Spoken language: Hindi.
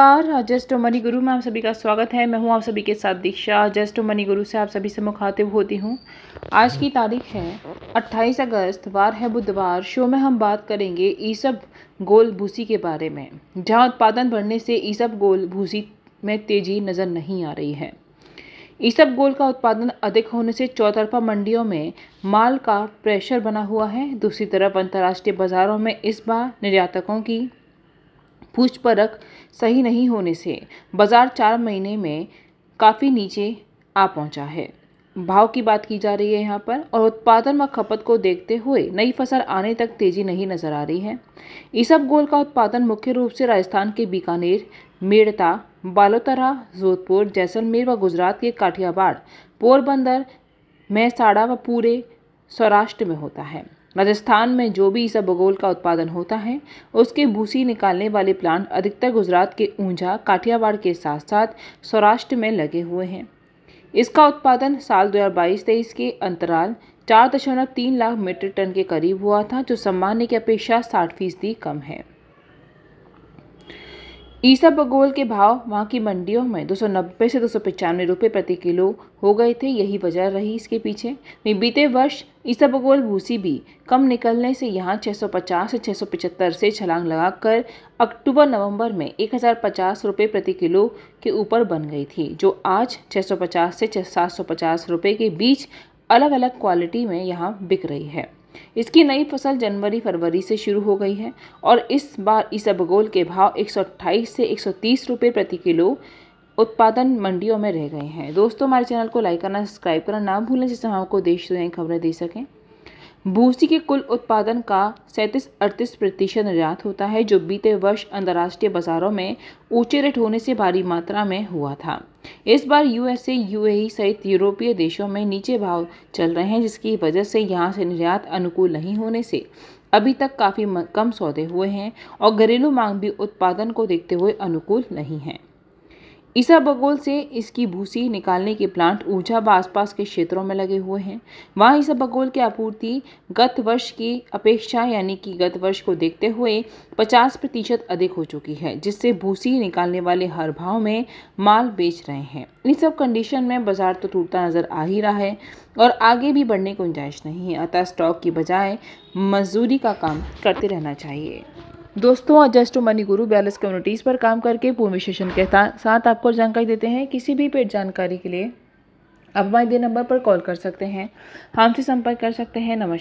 नमस्कार जस्ट मनी गुरु में आप सभी का स्वागत है मैं हूं आप सभी के साथ दीक्षा जस्ट मनी गुरु से आप सभी से मुखातिब होती हूं आज की तारीख है 28 अगस्त वार है बुधवार शो में हम बात करेंगे ईसब गोल भूसी के बारे में जहां उत्पादन बढ़ने से ईसब गोल भूसी में तेज़ी नज़र नहीं आ रही है ईसब गोल का उत्पादन अधिक होने से चौतरफा मंडियों में माल का प्रेशर बना हुआ है दूसरी तरफ अंतर्राष्ट्रीय बाज़ारों में इस बार निर्यातकों की परख सही नहीं होने से बाज़ार चार महीने में काफ़ी नीचे आ पहुंचा है भाव की बात की जा रही है यहाँ पर और उत्पादन व खपत को देखते हुए नई फसल आने तक तेज़ी नहीं नज़र आ रही है इसब गोल का उत्पादन मुख्य रूप से राजस्थान के बीकानेर मेड़ता बालोतरा जोधपुर जैसलमेर व गुजरात के काठियावाड़ पोरबंदर महसाड़ा व पूरे सौराष्ट्र में होता है राजस्थान में जो भी ईसा बगोल का उत्पादन होता है उसके भूसी निकालने वाले प्लांट अधिकतर गुजरात के ऊंझा काठियावाड़ के साथ साथ सौराष्ट्र में लगे हुए हैं इसका उत्पादन साल 2022-23 के अंतराल चार दशमलव तीन लाख मीट्रिक टन के करीब हुआ था जो सामान्य की अपेक्षा साठ फीसदी कम है ईसा बगोल के भाव वहाँ की मंडियों में 290 से दो सौ रुपये प्रति किलो हो गए थे यही वजह रही इसके पीछे वहीं बीते वर्ष ईसा बगोल भूसी भी कम निकलने से यहाँ 650 से 675 से छलांग लगाकर अक्टूबर नवंबर में 1050 रुपये प्रति किलो के ऊपर बन गई थी जो आज 650 से 750 रुपये के बीच अलग अलग क्वालिटी में यहाँ बिक रही है इसकी नई फसल जनवरी फरवरी से शुरू हो गई है और इस बार इसबगोल के भाव 128 से 130 रुपए प्रति किलो उत्पादन मंडियों में रह गए हैं दोस्तों हमारे चैनल को लाइक करना सब्सक्राइब करना ना भूलें जिससे हम आपको देश दुनिया की खबरें दे सकें भूसी के कुल उत्पादन का सैंतीस अड़तीस प्रतिशत निर्यात होता है जो बीते वर्ष अंतर्राष्ट्रीय बाजारों में ऊंचे रेट होने से भारी मात्रा में हुआ था इस बार यूएसए यूएई सहित यूरोपीय देशों में नीचे भाव चल रहे हैं जिसकी वजह से यहाँ से निर्यात अनुकूल नहीं होने से अभी तक काफ़ी कम सौदे हुए हैं और घरेलू मांग भी उत्पादन को देखते हुए अनुकूल नहीं है ईसा बगोल से इसकी भूसी निकालने के प्लांट ऊर्जा व आसपास के क्षेत्रों में लगे हुए हैं वहाँ ईसा बगोल की आपूर्ति गत वर्ष की अपेक्षा यानी कि गत वर्ष को देखते हुए 50 प्रतिशत अधिक हो चुकी है जिससे भूसी निकालने वाले हर भाव में माल बेच रहे हैं इन सब कंडीशन में बाजार तो टूटता नज़र आ ही रहा है और आगे भी बढ़ने की गुंजाइश नहीं है अतः स्टॉक की बजाय मजदूरी का काम करते रहना चाहिए दोस्तों अजस्ट just money Guru balance communities पर काम करके पूर्व विशेषण के साथ आपको जानकारी देते हैं किसी भी पेड जानकारी के लिए आप हमारे दिन नंबर पर कॉल कर सकते हैं हमसे संपर्क कर सकते हैं नमस्कार